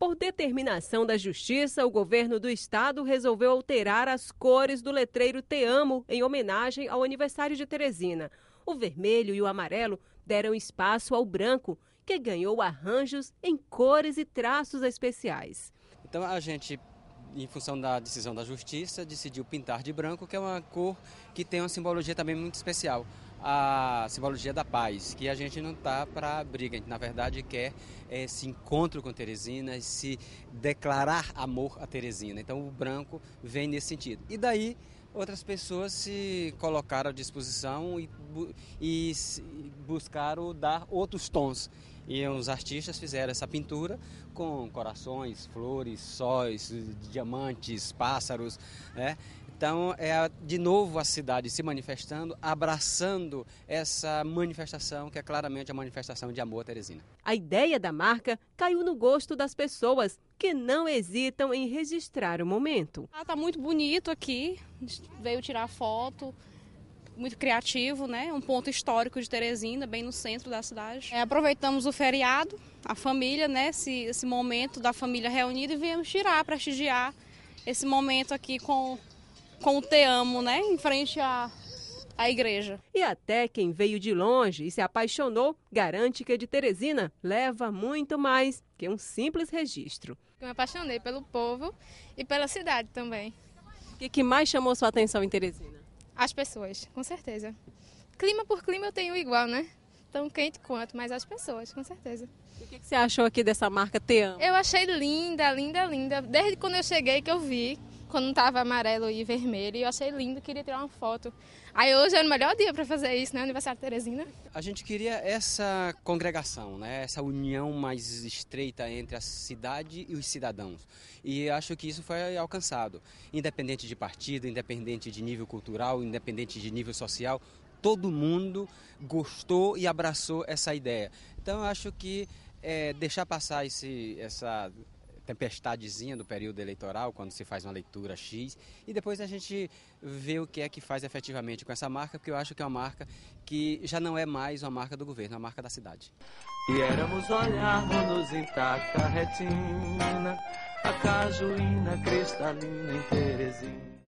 Por determinação da Justiça, o governo do estado resolveu alterar as cores do letreiro Te Amo em homenagem ao aniversário de Teresina. O vermelho e o amarelo deram espaço ao branco, que ganhou arranjos em cores e traços especiais. Então a gente, em função da decisão da Justiça, decidiu pintar de branco, que é uma cor que tem uma simbologia também muito especial a simbologia da paz, que a gente não está para briga, a gente na verdade quer é, esse encontro com Teresina, se declarar amor a Teresina. Então o branco vem nesse sentido. E daí outras pessoas se colocaram à disposição e, e buscaram dar outros tons. E os artistas fizeram essa pintura com corações, flores, sóis, diamantes, pássaros, né? Então, é de novo a cidade se manifestando, abraçando essa manifestação, que é claramente a manifestação de amor à Teresina. A ideia da marca caiu no gosto das pessoas, que não hesitam em registrar o momento. Está ah, muito bonito aqui, veio tirar foto, muito criativo, né? Um ponto histórico de Teresina, bem no centro da cidade. É, aproveitamos o feriado, a família, né? Esse, esse momento da família reunida e viemos tirar, prestigiar esse momento aqui com com o Te Amo, né? Em frente à, à igreja. E até quem veio de longe e se apaixonou, garante que a de Teresina leva muito mais que um simples registro. Eu me apaixonei pelo povo e pela cidade também. O que, que mais chamou sua atenção em Teresina? As pessoas, com certeza. Clima por clima eu tenho igual, né? tão quente quanto, mas as pessoas, com certeza. E o que, que, você achou aqui dessa marca Te Amo? Eu achei linda, linda, linda. Desde quando eu cheguei que eu vi quando tava amarelo e vermelho, e eu achei lindo, queria tirar uma foto. Aí hoje é o melhor dia para fazer isso, né? Aniversário de Teresina. A gente queria essa congregação, né? Essa união mais estreita entre a cidade e os cidadãos. E acho que isso foi alcançado. Independente de partido, independente de nível cultural, independente de nível social, todo mundo gostou e abraçou essa ideia. Então acho que é, deixar passar esse, essa tempestadezinha do período eleitoral, quando se faz uma leitura X, e depois a gente vê o que é que faz efetivamente com essa marca, porque eu acho que é uma marca que já não é mais uma marca do governo, é uma marca da cidade. E éramos olharmos intacta retina, a cajuína cristalina em Teresina.